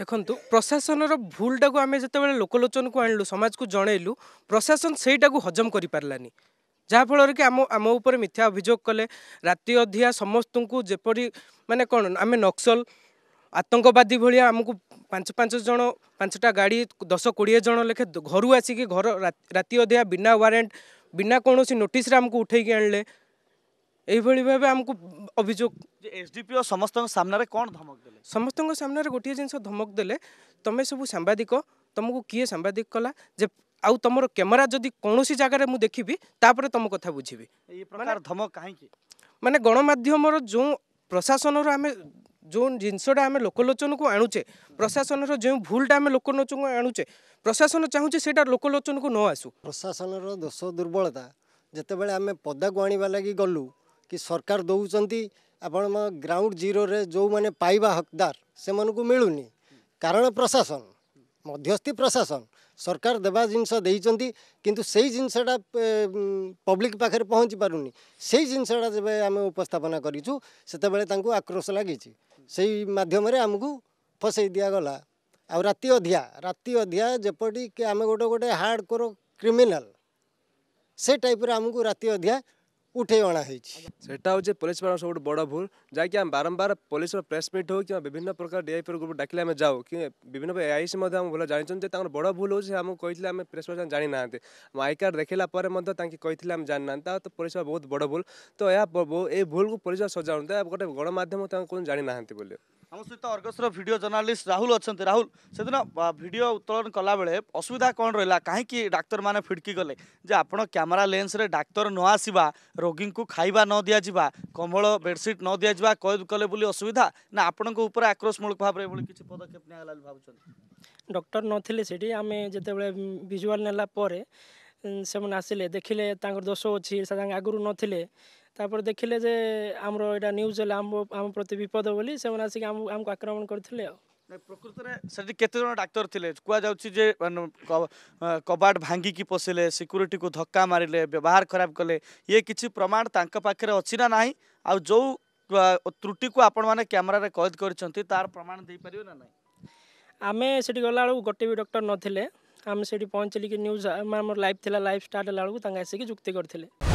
ଦେଖନ୍ତୁ ପ୍ରଶାସନର ଭୁଲଟାକୁ ଆମେ ଯେତେବେଳେ ଲୋକଲୋଚନକୁ ଆଣିଲୁ ସମାଜକୁ ଜଣେଇଲୁ ପ୍ରଶାସନ ସେଇଟାକୁ ହଜମ କରିପାରିଲାନି ଯାହାଫଳରେ କି ଆମ ଆମ ଉପରେ ମିଥ୍ୟା ଅଭିଯୋଗ କଲେ ରାତି ଅଧିଆ ସମସ୍ତଙ୍କୁ ଯେପରି ମାନେ କ'ଣ ଆମେ ନକ୍ସଲ ଆତଙ୍କବାଦୀ ଭଳିଆ ଆମକୁ ପାଞ୍ଚ ପାଞ୍ଚ ଜଣ ପାଞ୍ଚଟା ଗାଡ଼ି ଦଶ କୋଡ଼ିଏ ଜଣ ଲେଖେ ଘରୁ ଆସିକି ଘର ରାତି ଅଧିଆ ବିନା ୱାରେଣ୍ଟ ବିନା କୌଣସି ନୋଟିସ୍ରେ ଆମକୁ ଉଠେଇକି ଆଣିଲେ ଏଇଭଳି ଭାବେ ଆମକୁ ଅଭିଯୋଗ ଏସ୍ଡିପିଓ ସମସ୍ତଙ୍କ ସାମ୍ନାରେ କ'ଣ ଧମକ ଦେଲେ ସମସ୍ତଙ୍କ ସାମ୍ନାରେ ଗୋଟିଏ ଜିନିଷ ଧମକ ଦେଲେ ତମେ ସବୁ ସାମ୍ବାଦିକ ତମକୁ କିଏ ସାମ୍ବାଦିକ କଲା ଯେ ଆଉ ତମର କ୍ୟାମେରା ଯଦି କୌଣସି ଜାଗାରେ ମୁଁ ଦେଖିବି ତାପରେ ତମ କଥା ବୁଝିବି ଧମକ କାହିଁକି ମାନେ ଗଣମାଧ୍ୟମର ଯେଉଁ ପ୍ରଶାସନର ଆମେ ଯେଉଁ ଜିନିଷଟା ଆମେ ଲୋକଲୋଚନକୁ ଆଣୁଛେ ପ୍ରଶାସନର ଯେଉଁ ଭୁଲଟା ଆମେ ଲୋକଲୋଚନକୁ ଆଣୁଛେ ପ୍ରଶାସନ ଚାହୁଁଛେ ସେଇଟା ଲୋକଲୋଚନକୁ ନ ଆସୁ ପ୍ରଶାସନର ଦୋଷ ଦୁର୍ବଳତା ଯେତେବେଳେ ଆମେ ପଦାକୁ ଆଣିବା ଲାଗି ଗଲୁ କି ସରକାର ଦେଉଛନ୍ତି ଆପଣ ଗ୍ରାଉଣ୍ଡ ଜିରୋରେ ଯେଉଁମାନେ ପାଇବା ହକଦାର ସେମାନଙ୍କୁ ମିଳୁନି କାରଣ ପ୍ରଶାସନ ମଧ୍ୟସ୍ଥି ପ୍ରଶାସନ ସରକାର ଦେବା ଜିନିଷ ଦେଇଛନ୍ତି କିନ୍ତୁ ସେଇ ଜିନିଷଟା ପବ୍ଲିକ ପାଖରେ ପହଞ୍ଚି ପାରୁନି ସେଇ ଜିନିଷଟା ଯେବେ ଆମେ ଉପସ୍ଥାପନା କରିଛୁ ସେତେବେଳେ ତାଙ୍କୁ ଆକ୍ରୋଶ ଲାଗିଛି ସେଇ ମାଧ୍ୟମରେ ଆମକୁ ଫସେଇ ଦିଆଗଲା ଆଉ ରାତି ଅଧିଆ ରାତି ଅଧିଆ ଯେପରି କି ଆମେ ଗୋଟେ ଗୋଟେ ହାର୍ଡ଼କୋର କ୍ରିମିନାଲ ସେ ଟାଇପ୍ର ଆମକୁ ରାତି ଅଧିଆ উঠে অনা হয়েছে সেটা হচ্ছে পুলিশ পালন সব বড় ভুল যাকি আমি বারম্বার পুলিশ প্রেস মিট হোক কিংবা বিভিন্ন প্রকার ডিআইপি গ্রুপ ডাকলে আমি যাও কি বিভিন্ন এআইসি মধ্যে আমি ভালো জানিছেন যে তাঁর বড় ভুল হচ্ছে আমি কইলে আমি প্রেস মিট জানি না আই কার্ড দেখিলা পরে মধ্যে তাঁকে কইলে আমি জানি না তা তো পুলিশ বহুত বড় ভুল তো এই ভুলকে পুলিশ সজাড় গোটে গণমাধ্যম তাঁকে কোনো জানি না বলে ଆମ ସହିତ ଅର୍ଗସର ଭିଡ଼ିଓ ଜର୍ଣ୍ଣାଲିଷ୍ଟ ରାହୁଲ ଅଛନ୍ତି ରାହୁଲ ସେଦିନ ଭିଡ଼ିଓ ଉତ୍ତୋଳନ କଲାବେଳେ ଅସୁବିଧା କ'ଣ ରହିଲା କାହିଁକି ଡାକ୍ତରମାନେ ଫିଡ଼କି ଗଲେ ଯେ ଆପଣ କ୍ୟାମେରା ଲେନ୍ସରେ ଡାକ୍ତର ନ ଆସିବା ରୋଗୀଙ୍କୁ ଖାଇବା ନ ଦିଆଯିବା କମ୍ବଳ ବେଡ଼ସିଟ୍ ନ ଦିଆଯିବା କଏଦ କଲେ ବୋଲି ଅସୁବିଧା ନା ଆପଣଙ୍କ ଉପରେ ଆକ୍ରୋଶମୂଳକ ଭାବରେ ଏଭଳି କିଛି ପଦକ୍ଷେପ ନିଆଗଲା ବୋଲି ଭାବୁଛନ୍ତି ଡକ୍ଟର ନଥିଲେ ସେଠି ଆମେ ଯେତେବେଳେ ଭିଜୁଆଲ୍ ନେଲା ପରେ ସେମାନେ ଆସିଲେ ଦେଖିଲେ ତାଙ୍କର ଦୋଷ ଅଛି ସେ ତାଙ୍କ ଆଗରୁ ନଥିଲେ ତାପରେ ଦେଖିଲେ ଯେ ଆମର ଏଇଟା ନ୍ୟୁଜ୍ ହେଲା ଆମ ଆମ ପ୍ରତି ବିପଦ ବୋଲି ସେମାନେ ଆସିକି ଆମ ଆମକୁ ଆକ୍ରମଣ କରିଥିଲେ ଆଉ ପ୍ରକୃତରେ ସେଠି କେତେଜଣ ଡାକ୍ତର ଥିଲେ କୁହାଯାଉଛି ଯେ କବାଟ ଭାଙ୍ଗିକି ପଶିଲେ ସିକ୍ୟୁରିଟିକୁ ଧକ୍କା ମାରିଲେ ବ୍ୟବହାର ଖରାପ କଲେ ଇଏ କିଛି ପ୍ରମାଣ ତାଙ୍କ ପାଖରେ ଅଛି ନା ନାହିଁ ଆଉ ଯେଉଁ ତ୍ରୁଟିକୁ ଆପଣମାନେ କ୍ୟାମେରାରେ କଏଦ କରିଛନ୍ତି ତାର ପ୍ରମାଣ ଦେଇପାରିବେ ନା ନାହିଁ ଆମେ ସେଠି ଗଲାବେଳକୁ ଗୋଟେ ବି ଡକ୍ଟର ନଥିଲେ ଆମେ ସେଠି ପହଞ୍ଚିଲି କି ନ୍ୟୁଜ୍ ଆମର ଲାଇଭ୍ ଥିଲା ଲାଇଭ୍ ଷ୍ଟାର୍ଟ ହେଲା ବେଳକୁ ତାଙ୍କ ଆସିକି ଯୁକ୍ତି କରିଥିଲେ